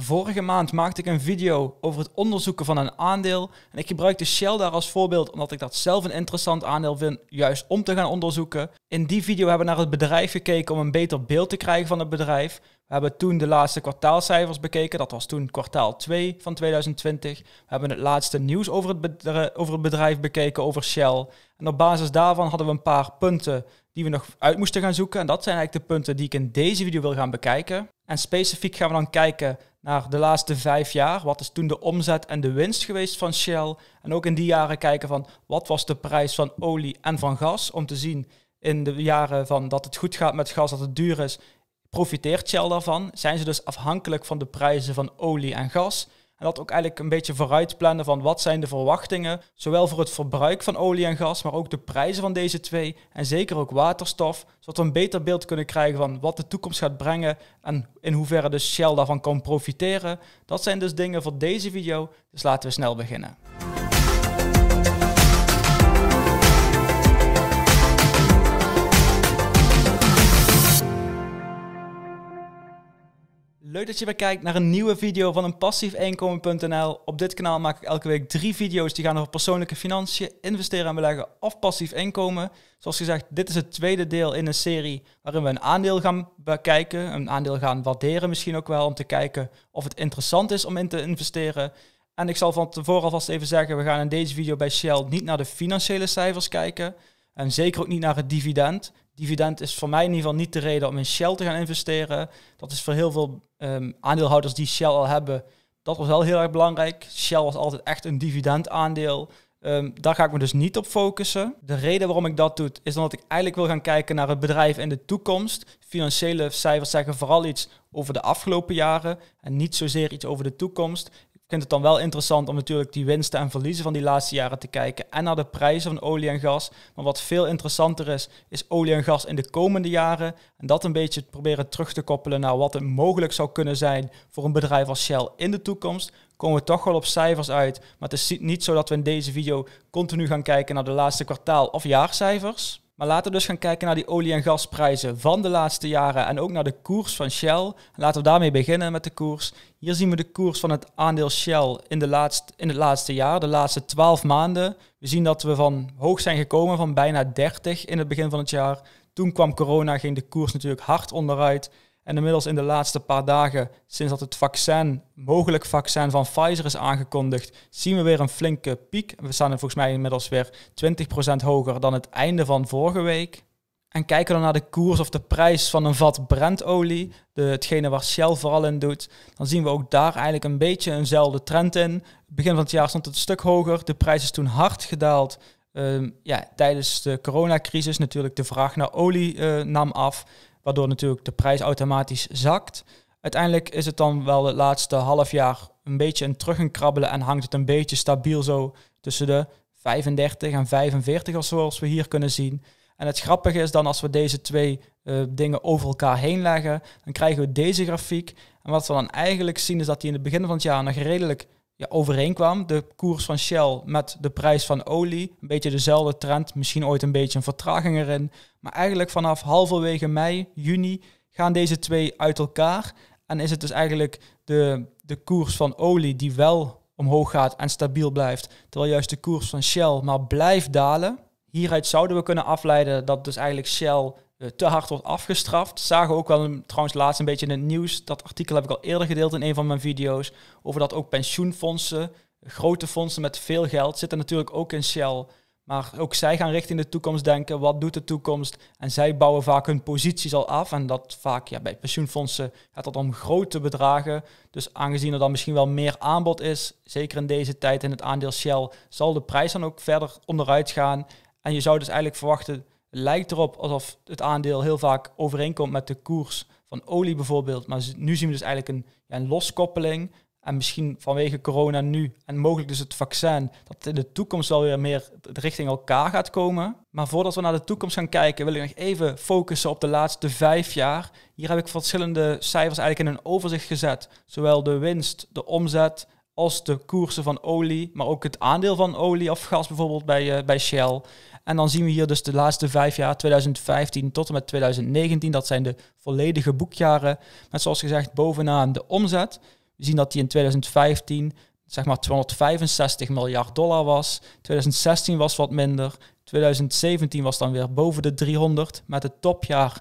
Vorige maand maakte ik een video over het onderzoeken van een aandeel. En ik gebruikte Shell daar als voorbeeld omdat ik dat zelf een interessant aandeel vind, juist om te gaan onderzoeken. In die video hebben we naar het bedrijf gekeken om een beter beeld te krijgen van het bedrijf. We hebben toen de laatste kwartaalcijfers bekeken, dat was toen kwartaal 2 van 2020. We hebben het laatste nieuws over het, bedrijf, over het bedrijf bekeken, over Shell. En op basis daarvan hadden we een paar punten die we nog uit moesten gaan zoeken. En dat zijn eigenlijk de punten die ik in deze video wil gaan bekijken. En specifiek gaan we dan kijken naar de laatste vijf jaar. Wat is toen de omzet en de winst geweest van Shell? En ook in die jaren kijken van wat was de prijs van olie en van gas? Om te zien in de jaren van dat het goed gaat met gas, dat het duur is, profiteert Shell daarvan? Zijn ze dus afhankelijk van de prijzen van olie en gas? En dat ook eigenlijk een beetje vooruitplannen van wat zijn de verwachtingen, zowel voor het verbruik van olie en gas, maar ook de prijzen van deze twee en zeker ook waterstof, zodat we een beter beeld kunnen krijgen van wat de toekomst gaat brengen en in hoeverre dus Shell daarvan kan profiteren. Dat zijn dus dingen voor deze video, dus laten we snel beginnen. Leuk dat je weer kijkt naar een nieuwe video van een passiefinkomen.nl. Op dit kanaal maak ik elke week drie video's die gaan over persoonlijke financiën, investeren en beleggen of passief inkomen. Zoals gezegd, dit is het tweede deel in een serie waarin we een aandeel gaan bekijken, een aandeel gaan waarderen misschien ook wel, om te kijken of het interessant is om in te investeren. En ik zal van tevoren alvast even zeggen, we gaan in deze video bij Shell niet naar de financiële cijfers kijken en zeker ook niet naar het dividend dividend is voor mij in ieder geval niet de reden om in Shell te gaan investeren. Dat is voor heel veel ehm, aandeelhouders die Shell al hebben. Dat was wel heel erg belangrijk. Shell was altijd echt een dividendaandeel. Ehm, daar ga ik me dus niet op focussen. De reden waarom ik dat doe, is omdat ik eigenlijk wil gaan kijken naar het bedrijf in de toekomst. Financiële cijfers zeggen vooral iets over de afgelopen jaren en niet zozeer iets over de toekomst vind het dan wel interessant om natuurlijk die winsten en verliezen van die laatste jaren te kijken. En naar de prijzen van olie en gas. Maar wat veel interessanter is, is olie en gas in de komende jaren. En dat een beetje proberen terug te koppelen naar wat het mogelijk zou kunnen zijn voor een bedrijf als Shell in de toekomst. Komen we toch wel op cijfers uit. Maar het is niet zo dat we in deze video continu gaan kijken naar de laatste kwartaal of jaarcijfers. Maar laten we dus gaan kijken naar die olie- en gasprijzen van de laatste jaren en ook naar de koers van Shell. Laten we daarmee beginnen met de koers. Hier zien we de koers van het aandeel Shell in, de laatste in het laatste jaar, de laatste 12 maanden. We zien dat we van hoog zijn gekomen, van bijna 30 in het begin van het jaar. Toen kwam corona, ging de koers natuurlijk hard onderuit. En inmiddels in de laatste paar dagen, sinds dat het vaccin, mogelijk vaccin van Pfizer is aangekondigd, zien we weer een flinke piek. We staan er volgens mij inmiddels weer 20% hoger dan het einde van vorige week. En kijken dan naar de koers of de prijs van een vat brandolie, de, hetgene waar Shell vooral in doet, dan zien we ook daar eigenlijk een beetje eenzelfde trend in. Begin van het jaar stond het een stuk hoger, de prijs is toen hard gedaald. Ehm, ja, tijdens de coronacrisis natuurlijk de vraag naar olie eh, nam af waardoor natuurlijk de prijs automatisch zakt. Uiteindelijk is het dan wel het laatste half jaar een beetje een terug en krabbelen en hangt het een beetje stabiel zo tussen de 35 en 45 of zoals we hier kunnen zien. En het grappige is dan als we deze twee eh, dingen over elkaar heen leggen, dan krijgen we deze grafiek. En wat we dan eigenlijk zien is dat die in het begin van het jaar nog redelijk ja, overeenkwam. De koers van Shell met de prijs van olie. Een beetje dezelfde trend. Misschien ooit een beetje een vertraging erin. Maar eigenlijk vanaf halverwege mei, juni gaan deze twee uit elkaar. En is het dus eigenlijk de, de koers van olie die wel omhoog gaat en stabiel blijft. Terwijl juist de koers van Shell maar blijft dalen. Hieruit zouden we kunnen afleiden dat dus eigenlijk Shell eh, te hard wordt afgestraft. Zagen ook wel trouwens laatst een beetje in het nieuws. Dat artikel heb ik al eerder gedeeld in een van mijn video's. Over dat ook pensioenfondsen, eh, grote fondsen met veel geld, zitten natuurlijk ook in Shell. Maar ook zij gaan richting de toekomst denken. Wat doet de toekomst? En zij bouwen vaak hun posities al af. En dat vaak ja, bij pensioenfondsen gaat dat om grote bedragen. Dus aangezien er dan misschien wel meer aanbod is, zeker in deze tijd in het aandeel Shell, zal de prijs dan ook verder onderuit gaan. En je zou dus eigenlijk verwachten lijkt erop alsof het aandeel heel vaak overeenkomt met de koers van olie bijvoorbeeld. Maar nu zien we dus eigenlijk een, ja, een loskoppeling. En misschien vanwege corona nu en mogelijk dus het vaccin, dat in de toekomst wel weer meer richting elkaar gaat komen. Maar voordat we naar de toekomst gaan kijken, wil ik nog even focussen op de laatste vijf jaar. Hier heb ik verschillende cijfers eigenlijk in een overzicht gezet. Zowel de winst, de omzet als de koersen van olie, maar ook het aandeel van olie of gas bijvoorbeeld bij, eh, bij Shell. En dan zien we hier dus de laatste vijf jaar, 2015 tot en met 2019, dat zijn de volledige boekjaren. Met zoals gezegd bovenaan de omzet. We zien dat die in 2015 zeg maar 265 miljard dollar was. 2016 was wat minder. 2017 was dan weer boven de 300 met het topjaar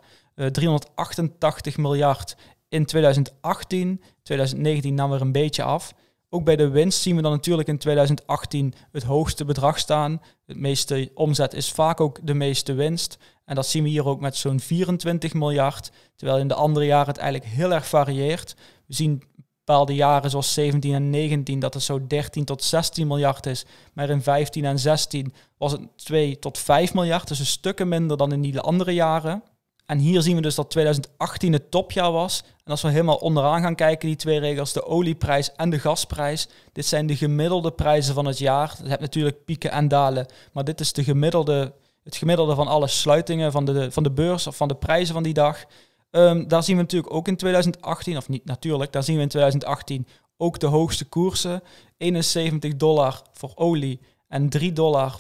388 eh, miljard in 2018. 2019 nam er een beetje af. Ook bij de winst zien we dan natuurlijk in 2018 het hoogste bedrag staan. Het meeste omzet is vaak ook de meeste winst. En dat zien we hier ook met zo'n 24 miljard. Terwijl in de andere jaren het eigenlijk heel erg varieert. We zien bepaalde jaren zoals 17 en 19 dat het zo 13 tot 16 miljard is. Maar in 15 en 16 was het 2 tot 5 miljard. Dus een stukken minder dan in die andere jaren. En hier zien we dus dat 2018 het topjaar was. En als we helemaal onderaan gaan kijken, die twee regels, de olieprijs en de gasprijs. Dit zijn de gemiddelde prijzen van het jaar. Je hebt natuurlijk pieken en dalen, maar dit is de gemiddelde, het gemiddelde van alle sluitingen van de, van de beurs of van de prijzen van die dag. Ehm, daar zien we natuurlijk ook in 2018, of niet natuurlijk, daar zien we in 2018 ook de hoogste koersen. 71 dollar voor olie en 3,15 dollar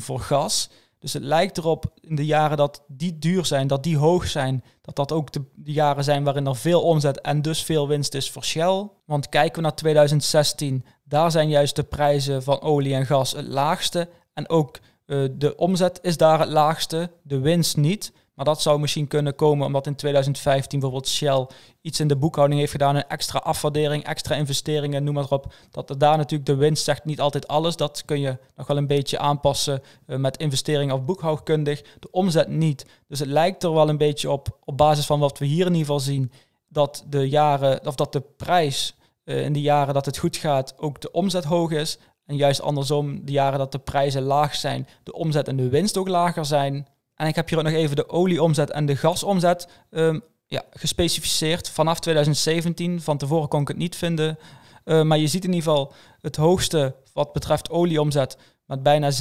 voor gas. Dus het lijkt erop in de jaren dat die duur zijn, dat die hoog zijn, dat dat ook de, jaren zijn waarin er veel omzet en dus veel winst is voor Shell. Want kijken we naar 2016, daar zijn juist de prijzen van olie en gas het laagste. En ook eh, de omzet is daar het laagste, de winst niet. Maar dat zou misschien kunnen komen omdat in 2015 bijvoorbeeld Shell iets in de boekhouding heeft gedaan. Een extra afwaardering, extra investeringen, noem maar op. Dat er daar natuurlijk de winst zegt niet altijd alles. Dat kun je nog wel een beetje aanpassen eh, met investeringen of boekhoudkundig. De omzet niet. Dus het lijkt er wel een beetje op, op basis van wat we hier in ieder geval zien, dat de, jaren, of dat de prijs eh, in de jaren dat het goed gaat ook de omzet hoog is. En juist andersom, de jaren dat de prijzen laag zijn, de omzet en de winst ook lager zijn. En ik heb hier ook nog even de olieomzet en de gasomzet ehm, ja, gespecificeerd vanaf 2017. Van tevoren kon ik het niet vinden. Eh, maar je ziet in ieder geval het hoogste wat betreft olieomzet met bijna 87%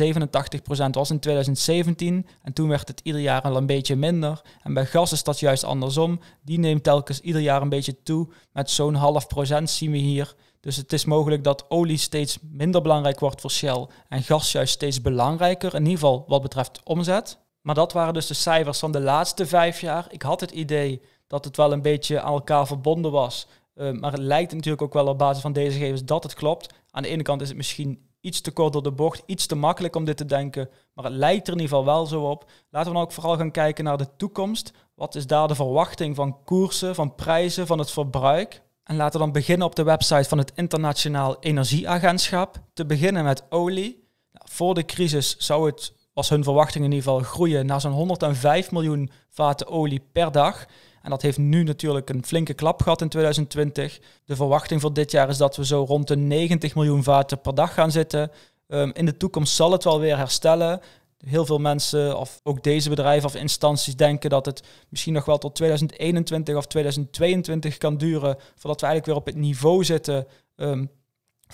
was in 2017. En toen werd het ieder jaar al een beetje minder. En bij gas is dat juist andersom. Die neemt telkens ieder jaar een beetje toe. Met zo'n half procent zien we hier. Dus het is mogelijk dat olie steeds minder belangrijk wordt voor Shell en gas juist steeds belangrijker, in ieder geval wat betreft omzet. Maar dat waren dus de cijfers van de laatste vijf jaar. Ik had het idee dat het wel een beetje aan elkaar verbonden was. Eh, maar het lijkt natuurlijk ook wel op basis van deze gegevens dat het klopt. Aan de ene kant is het misschien iets te kort door de bocht, iets te makkelijk om dit te denken. Maar het lijkt er in ieder geval wel zo op. Laten we dan nou ook vooral gaan kijken naar de toekomst. Wat is daar de verwachting van koersen, van prijzen, van het verbruik? En laten we dan beginnen op de website van het Internationaal Energieagentschap. Te beginnen met olie. Nou, voor de crisis zou het was hun verwachting in ieder geval groeien naar zo'n 105 miljoen vaten olie per dag. En dat heeft nu natuurlijk een flinke klap gehad in 2020. De verwachting voor dit jaar is dat we zo rond de 90 miljoen vaten per dag gaan zitten. Ehm, in de toekomst zal het wel weer herstellen. Heel veel mensen, of ook deze bedrijven of instanties, denken dat het misschien nog wel tot 2021 of 2022 kan duren. Voordat we eigenlijk weer op het niveau zitten ehm,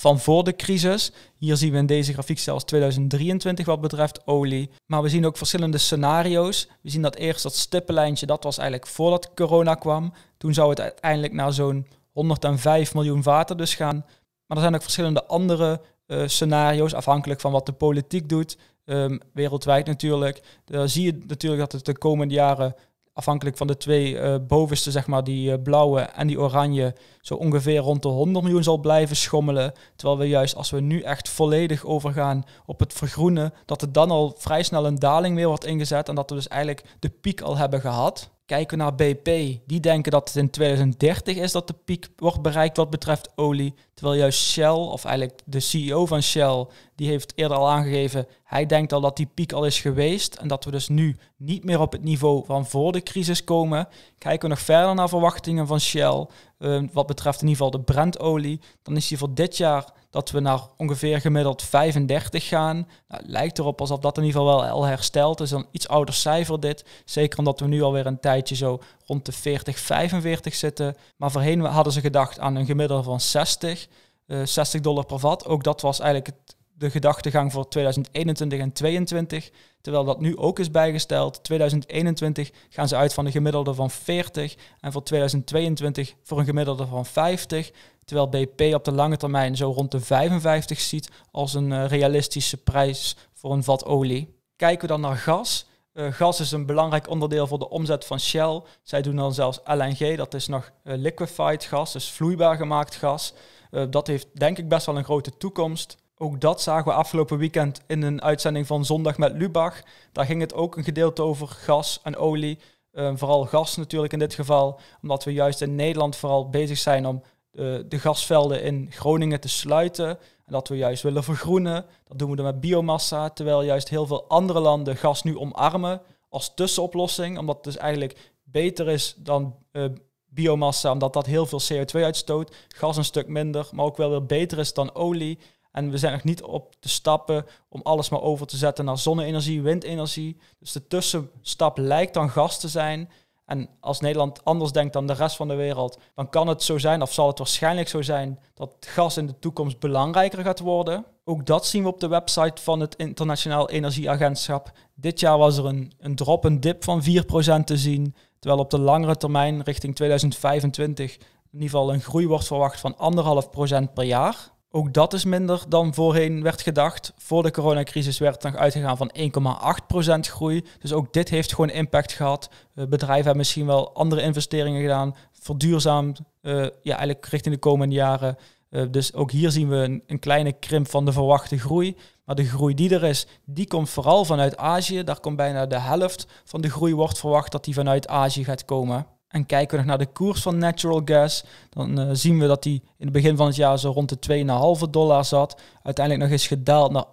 van voor de crisis. Hier zien we in deze grafiek zelfs 2023 wat betreft olie. Maar we zien ook verschillende scenario's. We zien dat eerst dat stippenlijntje, dat was eigenlijk voordat corona kwam. Toen zou het uiteindelijk naar zo'n 105 miljoen vaten dus gaan. Maar er zijn ook verschillende andere eh, scenario's, afhankelijk van wat de politiek doet. Ehm, wereldwijd natuurlijk. Daar zie je natuurlijk dat het de komende jaren afhankelijk van de twee eh, bovenste, zeg maar, die eh, blauwe en die oranje, zo ongeveer rond de 100 miljoen zal blijven schommelen. Terwijl we juist als we nu echt volledig overgaan op het vergroenen, dat er dan al vrij snel een daling meer wordt ingezet en dat we dus eigenlijk de piek al hebben gehad. Kijken we naar BP, die denken dat het in 2030 is dat de piek wordt bereikt wat betreft olie. Terwijl juist Shell, of eigenlijk de CEO van Shell, die heeft eerder al aangegeven, hij denkt al dat die piek al is geweest en dat we dus nu niet meer op het niveau van voor de crisis komen. Kijken we nog verder naar verwachtingen van Shell, ehm, wat betreft in ieder geval de brandolie, dan is die voor dit jaar dat we naar ongeveer gemiddeld 35 gaan. Nou, lijkt erop alsof dat in ieder geval wel al herstelt. Dus Een iets ouder cijfer dit. Zeker omdat we nu alweer een tijdje zo rond de 40, 45 zitten. Maar voorheen hadden ze gedacht aan een gemiddelde van 60, 60 eh, dollar per vat. Ook dat was eigenlijk het, de gedachtegang voor 2021 en 2022. Terwijl dat nu ook is bijgesteld. 2021 gaan ze uit van een gemiddelde van 40 en voor 2022 voor een gemiddelde van 50. Terwijl BP op de lange termijn zo rond de 55 ziet als een eh, realistische prijs voor een vat olie. Kijken we dan naar gas, eh, gas is een belangrijk onderdeel voor de omzet van Shell. Zij doen dan zelfs LNG, dat is nog eh, liquefied gas, dus vloeibaar gemaakt gas. Eh, dat heeft denk ik best wel een grote toekomst. Ook dat zagen we afgelopen weekend in een uitzending van Zondag met Lubach. Daar ging het ook een gedeelte over gas en olie. vooral gas natuurlijk in dit geval, omdat we juist in Nederland vooral bezig zijn om de gasvelden in Groningen te sluiten. En dat we juist willen vergroenen. Dat doen we dan met biomassa, terwijl juist heel veel andere landen gas nu omarmen als tussenoplossing, omdat het dus eigenlijk beter is dan eh, biomassa, omdat dat heel veel CO2 uitstoot, gas een stuk minder, maar ook wel weer beter is dan olie. En we zijn nog niet op de stappen om alles maar over te zetten naar zonne-energie, windenergie. Dus de tussenstap lijkt dan gas te zijn, en als Nederland anders denkt dan de rest van de wereld, dan kan het zo zijn, of zal het waarschijnlijk zo zijn, dat gas in de toekomst belangrijker gaat worden. Ook dat zien we op de website van het Internationaal Energieagentschap. Dit jaar was er een, een drop, een dip van 4% te zien. Terwijl op de langere termijn, richting 2025, in ieder geval een groei wordt verwacht van 1,5% per jaar. Ook dat is minder dan voorheen werd gedacht. Voor de coronacrisis werd nog uitgegaan van 1,8% groei. Dus ook dit heeft gewoon impact gehad. Eh, bedrijven hebben misschien wel andere investeringen gedaan, verduurzaamd, uh, ja, eigenlijk richting de komende jaren. Eh, dus ook hier zien we een, een, kleine krimp van de verwachte groei. Maar de groei die er is, die komt vooral vanuit Azië. Daar komt bijna de helft van de groei wordt verwacht dat die vanuit Azië gaat komen. En kijken we nog naar de koers van natural gas, dan eh, zien we dat die in het begin van het jaar zo rond de 2,5 dollar zat. Uiteindelijk nog eens gedaald naar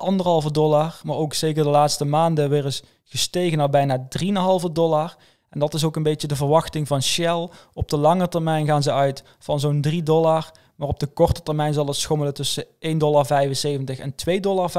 1,5 dollar, maar ook zeker de laatste maanden weer eens gestegen naar bijna 3,5 dollar. En dat is ook een beetje de verwachting van Shell. Op de lange termijn gaan ze uit van zo'n 3 dollar maar op de korte termijn zal het schommelen tussen 1,75 en 2,75 dollar.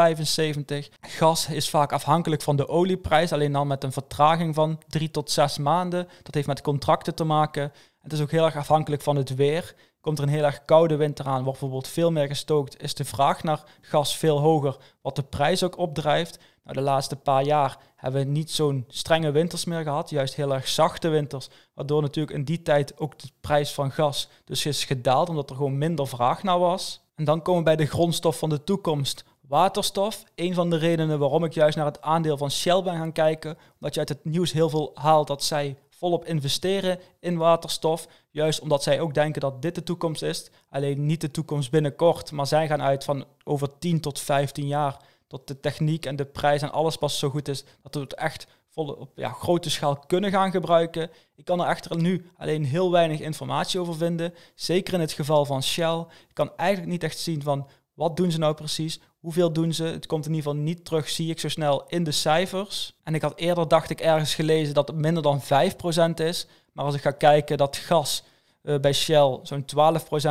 Gas is vaak afhankelijk van de olieprijs, alleen dan met een vertraging van 3 tot 6 maanden. Dat heeft met contracten te maken. Het is ook heel erg afhankelijk van het weer. Komt er een heel erg koude winter aan, wordt bijvoorbeeld veel meer gestookt, is de vraag naar gas veel hoger, wat de prijs ook opdrijft. Nou, de laatste paar jaar hebben we niet zo'n strenge winters meer gehad, juist heel erg zachte winters, waardoor natuurlijk in die tijd ook de prijs van gas dus is gedaald, omdat er gewoon minder vraag naar was. En dan komen we bij de grondstof van de toekomst, Waterstof, een van de redenen waarom ik juist naar het aandeel van Shell ben gaan kijken, omdat je uit het nieuws heel veel haalt dat zij volop investeren in waterstof. Juist omdat zij ook denken dat dit de toekomst is. Alleen niet de toekomst binnenkort, maar zij gaan uit van over 10 tot 15 jaar. Dat de techniek en de prijs en alles pas zo goed is. Dat we het echt op ja, grote schaal kunnen gaan gebruiken. Ik kan er echter nu alleen heel weinig informatie over vinden. Zeker in het geval van Shell. Ik kan eigenlijk niet echt zien van wat doen ze nou precies? Hoeveel doen ze? Het komt in ieder geval niet terug, zie ik zo snel in de cijfers. En ik had eerder, dacht ik, ergens gelezen dat het minder dan 5% is. Maar als ik ga kijken dat gas eh, bij Shell zo'n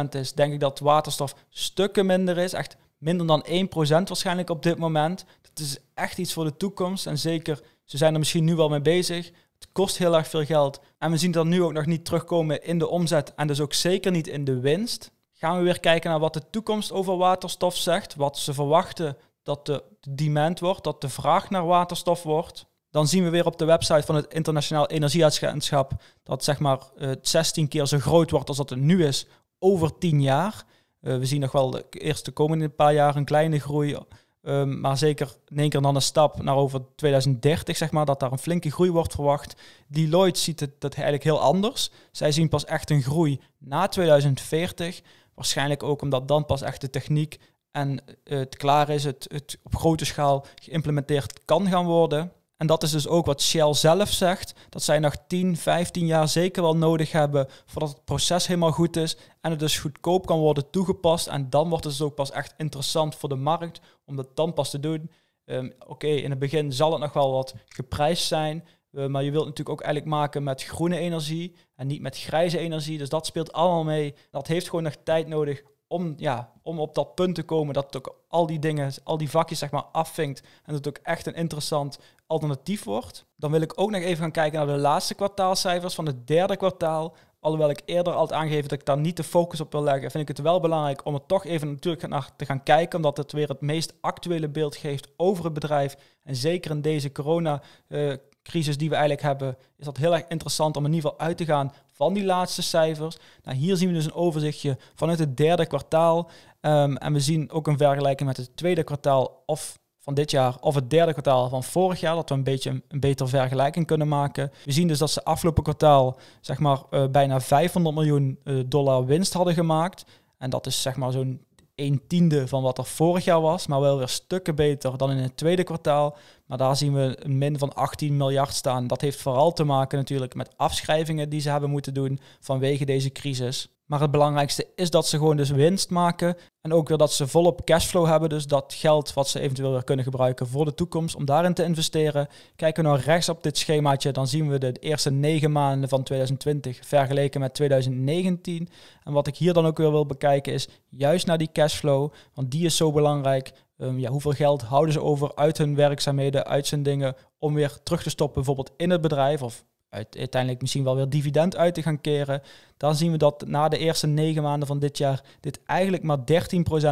12% is, denk ik dat waterstof stukken minder is. Echt minder dan 1% waarschijnlijk op dit moment. Dat is echt iets voor de toekomst. En zeker, ze zijn er misschien nu wel mee bezig. Het kost heel erg veel geld. En we zien dat nu ook nog niet terugkomen in de omzet en dus ook zeker niet in de winst gaan we weer kijken naar wat de toekomst over waterstof zegt, wat ze verwachten dat de demand wordt, dat de vraag naar waterstof wordt. Dan zien we weer op de website van het Internationaal Energieagentschap dat zeg maar 16 keer zo groot wordt als dat het nu is over 10 jaar. Eh, we zien nog wel de, eerst de komende paar jaar een kleine groei, ehm, maar zeker in één keer dan een stap naar over 2030 zeg maar, dat daar een flinke groei wordt verwacht. Deloitte ziet het dat eigenlijk heel anders. Zij zien pas echt een groei na 2040. Waarschijnlijk ook omdat dan pas echt de techniek en eh, het klaar is, het, het op grote schaal geïmplementeerd kan gaan worden. En dat is dus ook wat Shell zelf zegt, dat zij nog 10, 15 jaar zeker wel nodig hebben voordat het proces helemaal goed is en het dus goedkoop kan worden toegepast. En dan wordt het dus ook pas echt interessant voor de markt om dat dan pas te doen. Ehm, oké, in het begin zal het nog wel wat geprijsd zijn, eh, maar je wilt natuurlijk ook eigenlijk maken met groene energie en niet met grijze energie. Dus dat speelt allemaal mee. Dat heeft gewoon nog tijd nodig om, ja, om op dat punt te komen dat het ook al die dingen, al die vakjes zeg maar afvinkt en dat het ook echt een interessant alternatief wordt. Dan wil ik ook nog even gaan kijken naar de laatste kwartaalcijfers van het derde kwartaal. Alhoewel ik eerder al aangegeven dat ik daar niet de focus op wil leggen, vind ik het wel belangrijk om er toch even natuurlijk naar te gaan kijken. Omdat het weer het meest actuele beeld geeft over het bedrijf. En zeker in deze corona uh, crisis die we eigenlijk hebben, is dat heel erg interessant om in ieder geval uit te gaan van die laatste cijfers. Nou, hier zien we dus een overzichtje vanuit het derde kwartaal. Ehm, en we zien ook een vergelijking met het tweede kwartaal of van dit jaar of het derde kwartaal van vorig jaar, dat we een beetje een, betere vergelijking kunnen maken. We zien dus dat ze afgelopen kwartaal zeg maar, eh, bijna 500 miljoen eh, dollar winst hadden gemaakt. En dat is zeg maar zo'n een tiende van wat er vorig jaar was, maar wel weer stukken beter dan in het tweede kwartaal. Maar daar zien we een min van 18 miljard staan. Dat heeft vooral te maken natuurlijk met afschrijvingen die ze hebben moeten doen vanwege deze crisis. Maar het belangrijkste is dat ze gewoon dus winst maken. En ook weer dat ze volop cashflow hebben. Dus dat geld wat ze eventueel weer kunnen gebruiken voor de toekomst om daarin te investeren. Kijken we naar nou rechts op dit schemaatje, dan zien we de eerste negen maanden van 2020 vergeleken met 2019. En wat ik hier dan ook weer wil bekijken is juist naar die cashflow. Want die is zo belangrijk. Ehm, ja, hoeveel geld houden ze over uit hun werkzaamheden, uit zijn dingen, om weer terug te stoppen bijvoorbeeld in het bedrijf of uiteindelijk misschien wel weer dividend uit te gaan keren. Dan zien we dat na de eerste negen maanden van dit jaar dit eigenlijk maar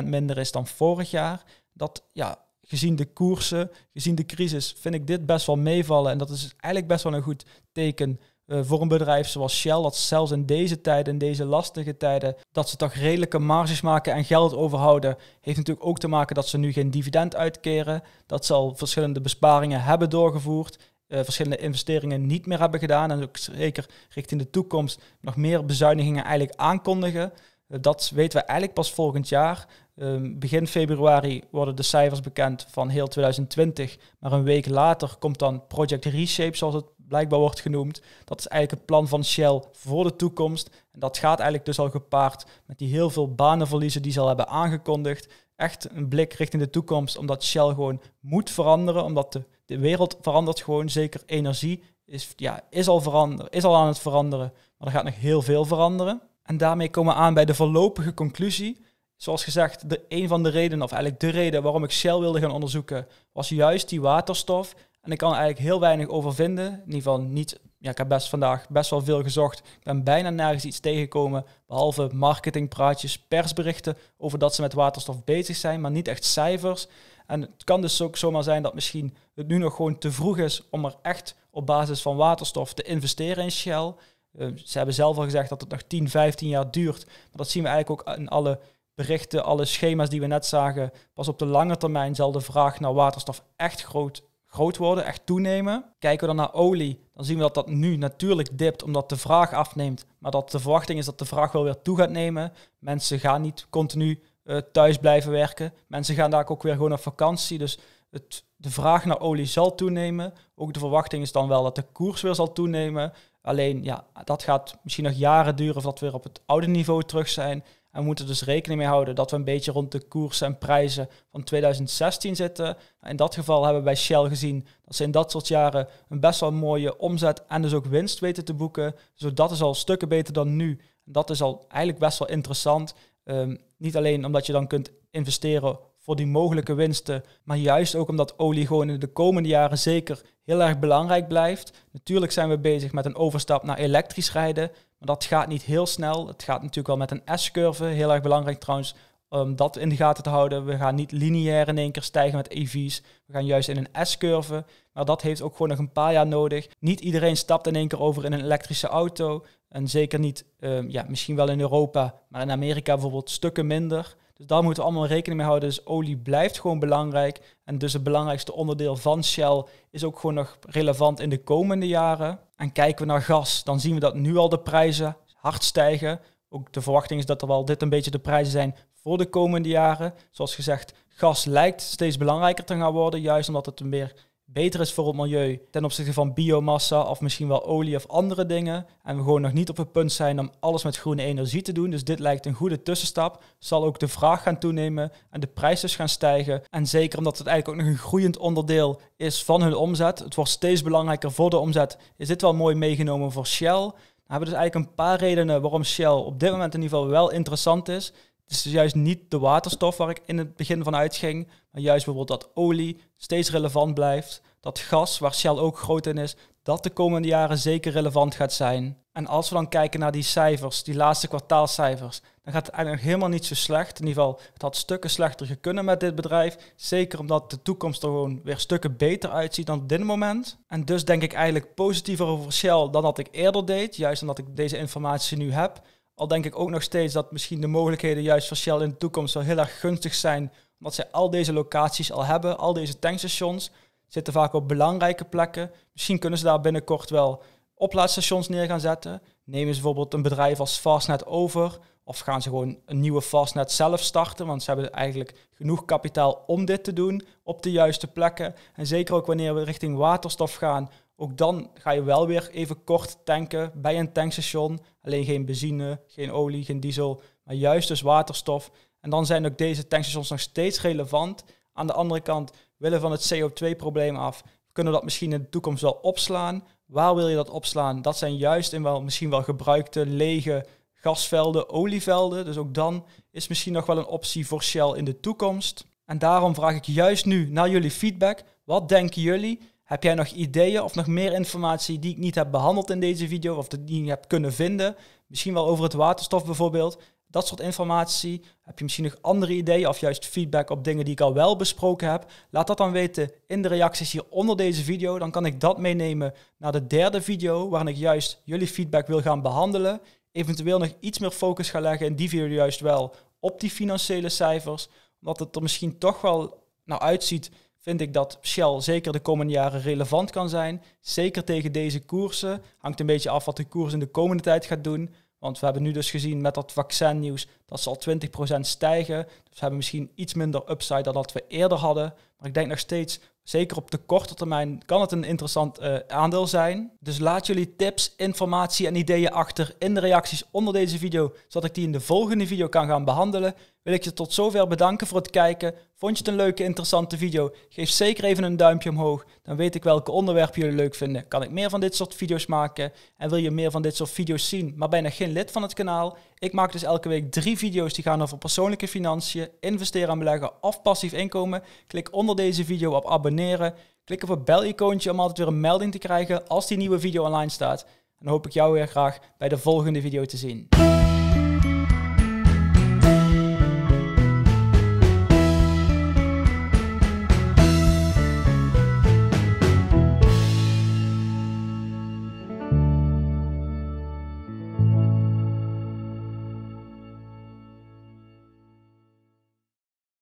13% minder is dan vorig jaar. Dat ja, gezien de koersen, gezien de crisis, vind ik dit best wel meevallen. En dat is eigenlijk best wel een goed teken eh, voor een bedrijf zoals Shell. Dat zelfs in deze tijden, in deze lastige tijden, dat ze toch redelijke marges maken en geld overhouden. Heeft natuurlijk ook te maken dat ze nu geen dividend uitkeren. Dat ze al verschillende besparingen hebben doorgevoerd. Eh, verschillende investeringen niet meer hebben gedaan. En ook zeker richting de toekomst nog meer bezuinigingen eigenlijk aankondigen. Eh, dat weten we eigenlijk pas volgend jaar. Ehm, begin februari worden de cijfers bekend van heel 2020. Maar een week later komt dan Project Reshape, zoals het blijkbaar wordt genoemd. Dat is eigenlijk het plan van Shell voor de toekomst. En dat gaat eigenlijk dus al gepaard met die heel veel banenverliezen die ze al hebben aangekondigd. Echt een blik richting de toekomst, omdat Shell gewoon moet veranderen, omdat de de wereld verandert gewoon. Zeker energie is, ja, is, al verander, is al aan het veranderen. Maar er gaat nog heel veel veranderen. En daarmee komen we aan bij de voorlopige conclusie. Zoals gezegd, de, een van de redenen, of eigenlijk de reden waarom ik Shell wilde gaan onderzoeken, was juist die waterstof. En ik kan er eigenlijk heel weinig over vinden. In ieder geval niet. Ja, ik heb best vandaag best wel veel gezocht. Ik ben bijna nergens iets tegengekomen. Behalve marketingpraatjes, persberichten over dat ze met waterstof bezig zijn, maar niet echt cijfers. En het kan dus ook zomaar zijn dat misschien het nu nog gewoon te vroeg is om er echt op basis van waterstof te investeren in Shell. Eh, ze hebben zelf al gezegd dat het nog 10, 15 jaar duurt. Maar dat zien we eigenlijk ook in alle berichten, alle schema's die we net zagen. Pas op de lange termijn zal de vraag naar waterstof echt groot, groot worden, echt toenemen. Kijken we dan naar olie, dan zien we dat dat nu natuurlijk dipt omdat de vraag afneemt. Maar dat de verwachting is dat de vraag wel weer toe gaat nemen. Mensen gaan niet continu eh, thuis blijven werken. Mensen gaan daar ook weer gewoon op vakantie. Dus het, de vraag naar olie zal toenemen. Ook de verwachting is dan wel dat de koers weer zal toenemen. Alleen ja, dat gaat misschien nog jaren duren voordat we weer op het oude niveau terug zijn. En we moeten dus rekening mee houden dat we een beetje rond de koersen en prijzen van 2016 zitten. Nou, in dat geval hebben we bij Shell gezien dat ze in dat soort jaren een best wel mooie omzet en dus ook winst weten te boeken. Dus dat is al stukken beter dan nu. dat is al eigenlijk best wel interessant. Ehm, niet alleen omdat je dan kunt investeren voor die mogelijke winsten, maar juist ook omdat olie gewoon in de komende jaren zeker heel erg belangrijk blijft. Natuurlijk zijn we bezig met een overstap naar elektrisch rijden, maar dat gaat niet heel snel. Het gaat natuurlijk wel met een S-curve, heel erg belangrijk trouwens om dat in de gaten te houden. We gaan niet lineair in één keer stijgen met EV's. We gaan juist in een S-curve. Maar dat heeft ook gewoon nog een paar jaar nodig. Niet iedereen stapt in één keer over in een elektrische auto. En zeker niet, ehm, ja, misschien wel in Europa, maar in Amerika bijvoorbeeld stukken minder. Dus daar moeten we allemaal rekening mee houden. Dus olie blijft gewoon belangrijk. En dus het belangrijkste onderdeel van Shell is ook gewoon nog relevant in de komende jaren. En kijken we naar gas, dan zien we dat nu al de prijzen hard stijgen. Ook de verwachting is dat er wel dit een beetje de prijzen zijn voor de komende jaren. Zoals gezegd, gas lijkt steeds belangrijker te gaan worden, juist omdat het meer beter is voor het milieu ten opzichte van biomassa of misschien wel olie of andere dingen. En we gewoon nog niet op het punt zijn om alles met groene energie te doen. Dus dit lijkt een goede tussenstap. Zal ook de vraag gaan toenemen en de prijzen dus gaan stijgen. En zeker omdat het eigenlijk ook nog een groeiend onderdeel is van hun omzet. Het wordt steeds belangrijker voor de omzet. Is dit wel mooi meegenomen voor Shell? We hebben dus eigenlijk een paar redenen waarom Shell op dit moment in ieder geval wel interessant is. Dus juist niet de waterstof waar ik in het begin van uitging, maar juist bijvoorbeeld dat olie steeds relevant blijft, dat gas waar Shell ook groot in is, dat de komende jaren zeker relevant gaat zijn. En als we dan kijken naar die cijfers, die laatste kwartaalcijfers, dan gaat het eigenlijk helemaal niet zo slecht. In ieder geval, het had stukken slechter gekunnen met dit bedrijf. Zeker omdat de toekomst er gewoon weer stukken beter uitziet dan op dit moment. En dus denk ik eigenlijk positiever over Shell dan dat ik eerder deed. Juist omdat ik deze informatie nu heb. Al denk ik ook nog steeds dat misschien de mogelijkheden juist voor Shell in de toekomst wel heel erg gunstig zijn. Omdat zij al deze locaties al hebben, al deze tankstations zitten vaak op belangrijke plekken. Misschien kunnen ze daar binnenkort wel oplaadstations neer gaan zetten. Nemen ze bijvoorbeeld een bedrijf als Fastnet over. Of gaan ze gewoon een nieuwe Fastnet zelf starten? Want ze hebben eigenlijk genoeg kapitaal om dit te doen op de juiste plekken. En zeker ook wanneer we richting waterstof gaan, ook dan ga je wel weer even kort tanken bij een tankstation. Alleen geen benzine, geen olie, geen diesel, maar juist dus waterstof. En dan zijn ook deze tankstations nog steeds relevant. Aan de andere kant willen we van het CO2-probleem af, kunnen we dat misschien in de toekomst wel opslaan. Waar wil je dat opslaan? Dat zijn juist in wel, misschien wel gebruikte lege gasvelden, olievelden. Dus ook dan is misschien nog wel een optie voor Shell in de toekomst. En daarom vraag ik juist nu naar jullie feedback. Wat denken jullie? Heb jij nog ideeën of nog meer informatie die ik niet heb behandeld in deze video of die je niet kunnen vinden? Misschien wel over het waterstof bijvoorbeeld. Dat soort informatie. Heb je misschien nog andere ideeën of juist feedback op dingen die ik al wel besproken heb? Laat dat dan weten in de reacties hier onder deze video. Dan kan ik dat meenemen naar de derde video waarin ik juist jullie feedback wil gaan behandelen. Eventueel nog iets meer focus ga leggen in die video juist wel op die financiële cijfers. Omdat het er misschien toch wel naar nou uitziet vind ik dat Shell zeker de komende jaren relevant kan zijn. Zeker tegen deze koersen. Hangt een beetje af wat de koers in de komende tijd gaat doen. Want we hebben nu dus gezien met dat vaccinnieuws dat zal 20% stijgen. Dus we hebben misschien iets minder upside dan dat we eerder hadden. Maar ik denk nog steeds, zeker op de korte termijn, kan het een interessant eh, aandeel zijn. Dus laat jullie tips, informatie en ideeën achter in de reacties onder deze video, zodat ik die in de volgende video kan gaan behandelen wil ik je tot zover bedanken voor het kijken. Vond je het een leuke, interessante video? Geef zeker even een duimpje omhoog. Dan weet ik welke onderwerpen jullie leuk vinden. Kan ik meer van dit soort video's maken? En wil je meer van dit soort video's zien, maar bijna geen lid van het kanaal? Ik maak dus elke week drie video's die gaan over persoonlijke financiën, investeren en beleggen of passief inkomen. Klik onder deze video op abonneren. Klik op het bel-icoontje om altijd weer een melding te krijgen als die nieuwe video online staat. En dan hoop ik jou weer graag bij de volgende video te zien.